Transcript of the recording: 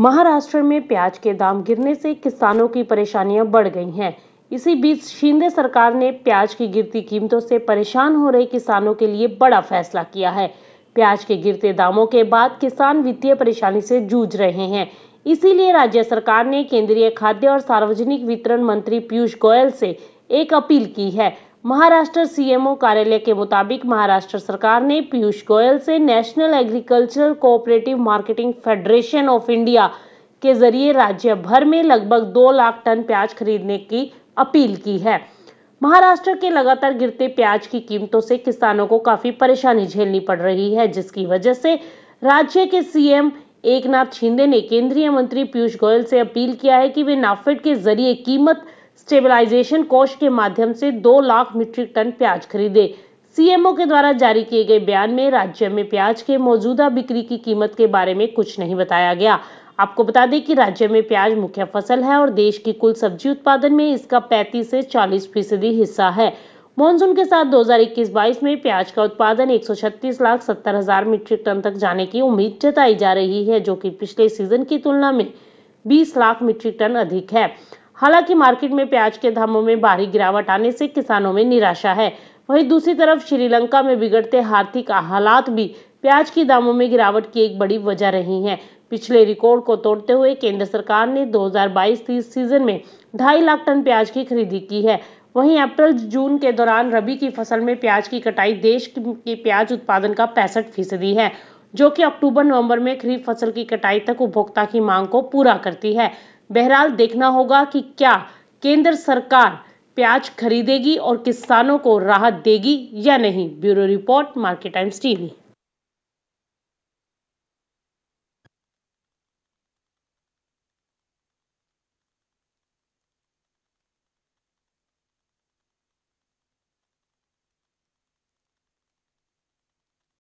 महाराष्ट्र में प्याज के दाम गिरने से किसानों की परेशानियां बढ़ गई हैं इसी बीच शिंदे सरकार ने प्याज की गिरती कीमतों से परेशान हो रहे किसानों के लिए बड़ा फैसला किया है प्याज के गिरते दामों के बाद किसान वित्तीय परेशानी से जूझ रहे हैं इसीलिए राज्य सरकार ने केंद्रीय खाद्य और सार्वजनिक वितरण मंत्री पीयूष गोयल से एक अपील की है महाराष्ट्र सीएमओ कार्यालय के मुताबिक महाराष्ट्र सरकार ने पीयूष गोयल से National Agriculture Cooperative Marketing Federation of India के जरिए राज्य भर में लगभग दो लाख टन प्याज खरीदने की अपील की है महाराष्ट्र के लगातार गिरते प्याज की कीमतों से किसानों को काफी परेशानी झेलनी पड़ रही है जिसकी वजह से राज्य के सीएम एकनाथ शिंदे ने केंद्रीय मंत्री पीयूष गोयल से अपील किया है कि वे नाफेड के जरिए कीमत स्टेबलाइजेशन कोष के माध्यम से दो लाख मीट्रिक टन प्याज खरीदे सीएमओ के द्वारा जारी किए गए बयान में राज्य में प्याज के मौजूदा बिक्री की कीमत के बारे में कुछ नहीं बताया गया आपको बता दें कि राज्य में प्याज मुख्य फसल है और देश की कुल सब्जी उत्पादन में इसका 35 से 40 फीसदी हिस्सा है मानसून के साथ 2021-22 में प्याज का उत्पादन एक लाख सत्तर हजार मीट्रिक टन तक जाने की उम्मीद जताई जा रही है जो कि पिछले सीजन की तुलना में 20 लाख मीट्रिक टन अधिक है हालांकि मार्केट में प्याज के दामों में भारी गिरावट आने से किसानों में निराशा है वहीं दूसरी तरफ श्रीलंका में बिगड़ते आर्थिक हालात भी प्याज के दामों में गिरावट की एक बड़ी वजह रही है पिछले रिकॉर्ड को तोड़ते हुए केंद्र सरकार ने 2022-23 सीजन में ढाई लाख टन प्याज की खरीदी की है वहीं अप्रैल जून के दौरान रबी की फसल में प्याज की कटाई देश के प्याज उत्पादन का पैंसठ फीसदी है जो कि अक्टूबर नवंबर में खरीफ फसल की कटाई तक उपभोक्ता की मांग को पूरा करती है बहरहाल देखना होगा कि क्या केंद्र सरकार प्याज खरीदेगी और किसानों को राहत देगी या नहीं bureau report Market Times TV